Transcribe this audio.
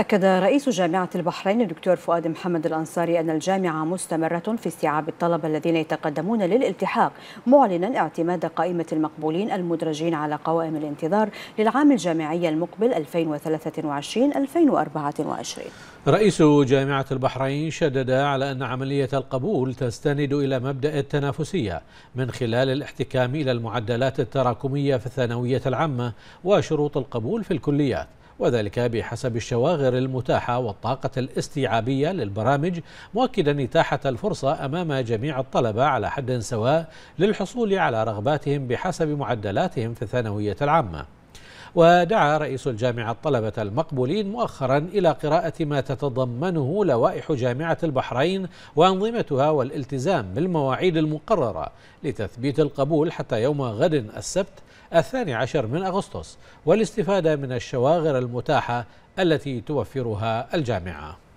أكد رئيس جامعة البحرين الدكتور فؤاد محمد الأنصاري أن الجامعة مستمرة في استيعاب الطلبة الذين يتقدمون للالتحاق معلنا اعتماد قائمة المقبولين المدرجين على قوائم الانتظار للعام الجامعي المقبل 2023-2024 رئيس جامعة البحرين شدد على أن عملية القبول تستند إلى مبدأ التنافسية من خلال الاحتكام إلى المعدلات التراكمية في الثانوية العامة وشروط القبول في الكليات وذلك بحسب الشواغر المتاحة والطاقة الاستيعابية للبرامج مؤكدا إتاحة الفرصة أمام جميع الطلبة على حد سواء للحصول على رغباتهم بحسب معدلاتهم في الثانوية العامة ودعا رئيس الجامعة الطلبة المقبولين مؤخرا إلى قراءة ما تتضمنه لوائح جامعة البحرين وأنظمتها والالتزام بالمواعيد المقررة لتثبيت القبول حتى يوم غد السبت الثاني عشر من أغسطس والاستفادة من الشواغر المتاحة التي توفرها الجامعة